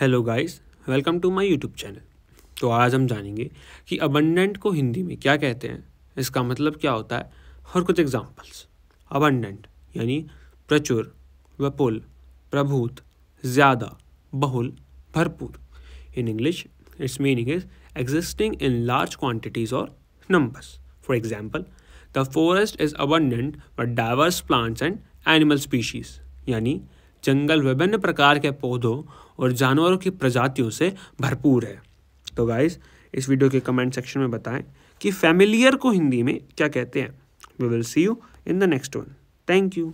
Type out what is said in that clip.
hello guys welcome to my YouTube channel तो आज हम जानेंगे कि अबंडेंट को हिंदी में क्या कहते हैं इसका मतलब क्या होता है और कुछ एग्जांपल्स अबंडेंट यानी प्रचुर विपुल प्रभूत ज़्यादा बहुल भरपूर in English it's meaning is existing in large quantities और numbers for example the forest is abundant but diverse plants and animal species यानी जंगल विभिन्न प्रकार के पौधों और जानवरों की प्रजातियों से भरपूर है तो गाइज इस वीडियो के कमेंट सेक्शन में बताएं कि फैमिलियर को हिंदी में क्या कहते हैं we will see you in the next one thank you